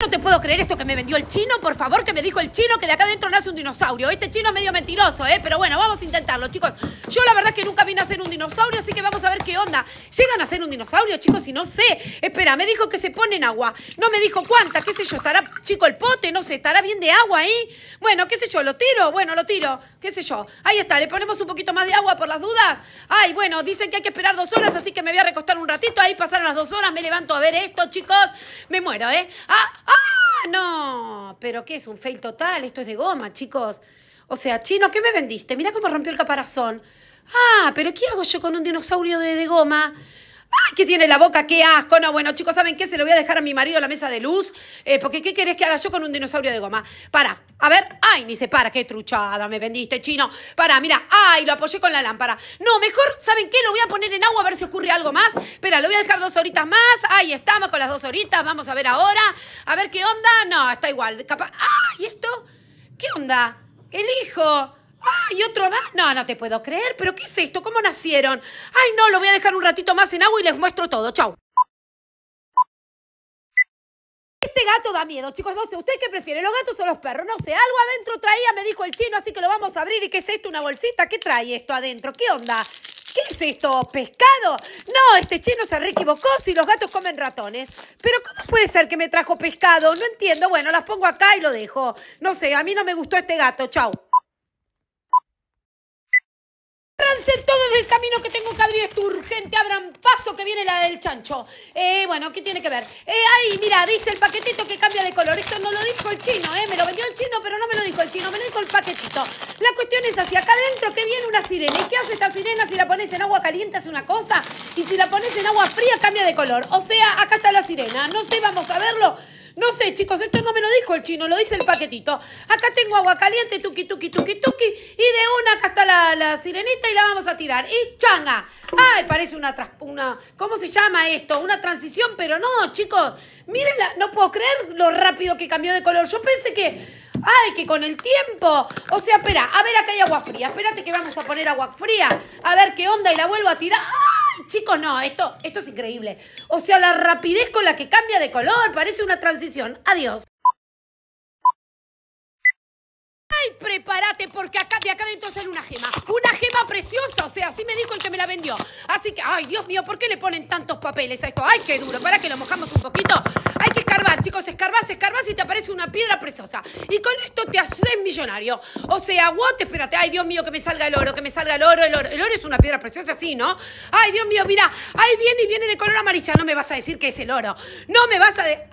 No te puedo creer esto que me vendió el chino, por favor, que me dijo el chino que de acá adentro nace un dinosaurio. Este chino es medio mentiroso, ¿eh? Pero bueno, vamos a intentarlo, chicos. Yo la verdad es que nunca vine a ser un dinosaurio, así que vamos a ver qué onda. ¿Llegan a ser un dinosaurio, chicos? Y no sé. Espera, me dijo que se pone en agua. No me dijo cuánta, qué sé yo, estará chico el pote, no sé, estará bien de agua ahí. Bueno, qué sé yo, lo tiro, bueno, lo tiro, qué sé yo. Ahí está, le ponemos un poquito más de agua por las dudas. Ay, bueno, dicen que hay que esperar dos horas, así que me voy a recostar un ratito. Ahí pasaron las dos horas, me levanto a ver esto, chicos. Me muero, ¿eh? Ah, no, pero ¿qué es? Un fail total, esto es de goma, chicos. O sea, chino, ¿qué me vendiste? Mira cómo rompió el caparazón. Ah, pero ¿qué hago yo con un dinosaurio de, de goma? ¡Ay, ¡Ah! ¿Qué tiene la boca! ¡Qué asco! No, bueno, chicos, ¿saben qué? Se lo voy a dejar a mi marido la mesa de luz. Eh, porque ¿qué querés que haga yo con un dinosaurio de goma? Para, a ver. ¡Ay, ni se para! ¡Qué truchada me vendiste, chino! Para, mira. ¡Ay, lo apoyé con la lámpara! No, mejor, ¿saben qué? Lo voy a poner en agua a ver si ocurre algo más. Espera, lo voy a dejar dos horitas más. ¡Ay! estamos con las dos horitas. Vamos a ver ahora. A ver qué onda. No, está igual. Capa. ¡Ay, esto! ¿Qué onda? El hijo. ¡Ay, otro más! No, no te puedo creer. ¿Pero qué es esto? ¿Cómo nacieron? ¡Ay, no! Lo voy a dejar un ratito más en agua y les muestro todo. ¡Chau! Este gato da miedo, chicos. No sé, ¿usted qué prefiere? ¿Los gatos o los perros? No sé, algo adentro traía, me dijo el chino, así que lo vamos a abrir. ¿Y qué es esto? ¿Una bolsita? ¿Qué trae esto adentro? ¿Qué onda? ¿Qué es esto? ¿Pescado? No, este chino se re equivocó si los gatos comen ratones. Pero ¿cómo puede ser que me trajo pescado? No entiendo. Bueno, las pongo acá y lo dejo. No sé, a mí no me gustó este gato. Chau. El camino que tengo que abrir es urgente. Abran paso que viene la del chancho. Eh, bueno, ¿qué tiene que ver? Ay, eh, ahí, mira, dice el paquetito que cambia de color. Esto no lo dijo el chino, ¿eh? Me lo vendió el chino, pero no me lo dijo el chino. Me lo dijo el paquetito. La cuestión es hacia Acá adentro que viene una sirena. ¿Y qué hace esta sirena? Si la pones en agua caliente Hace una cosa. Y si la pones en agua fría cambia de color. O sea, acá está la sirena. No sé, vamos a verlo. No sé, chicos, esto no me lo dijo el chino, lo dice el paquetito. Acá tengo agua caliente, tuqui, tuqui, tuqui, tuqui. Y de una acá está la, sirenita y la vamos a tirar. Y changa. Ay, parece una, una... ¿Cómo se llama esto? Una transición, pero no, chicos. Miren, no puedo creer lo rápido que cambió de color. Yo pensé que... ¡Ay, que con el tiempo! O sea, espera, a ver, acá hay agua fría. Espérate que vamos a poner agua fría. A ver qué onda y la vuelvo a tirar. Chicos, no, esto, esto es increíble. O sea, la rapidez con la que cambia de color parece una transición. Adiós. Ay, prepárate porque acá de acá dentro sale una gema. Una gema preciosa, o sea, así me dijo el que me la vendió. Así que, ay, Dios mío, ¿por qué le ponen tantos papeles a esto? Ay, qué duro. Para que lo mojamos un poquito escarbás, escarbas y te aparece una piedra preciosa. Y con esto te haces millonario. O sea, vos espérate, ay Dios mío, que me salga el oro, que me salga el oro, el oro. El oro es una piedra preciosa, sí, ¿no? Ay Dios mío, mira, ahí viene y viene de color amarilla. No me vas a decir que es el oro. No me vas a decir,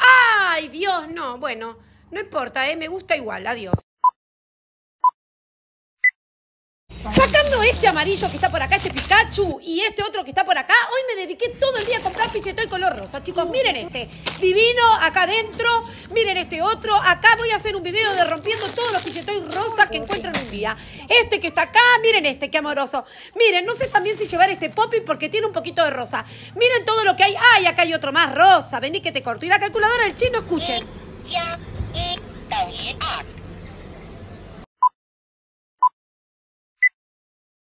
¡Ay Dios! No, bueno, no importa, ¿eh? me gusta igual, adiós. Sacando este amarillo que está por acá, este Pikachu, y este otro que está por acá, hoy me dediqué todo el día a comprar pichetoy color rosa, chicos. Miren este, divino, acá adentro. Miren este otro. Acá voy a hacer un video de rompiendo todos los pichetoy rosas que encuentro en un día. Este que está acá, miren este, qué amoroso. Miren, no sé también si llevar este poppy porque tiene un poquito de rosa. Miren todo lo que hay. ¡Ay, acá hay otro más rosa! Vení que te corto. Y la calculadora del chino, escuchen.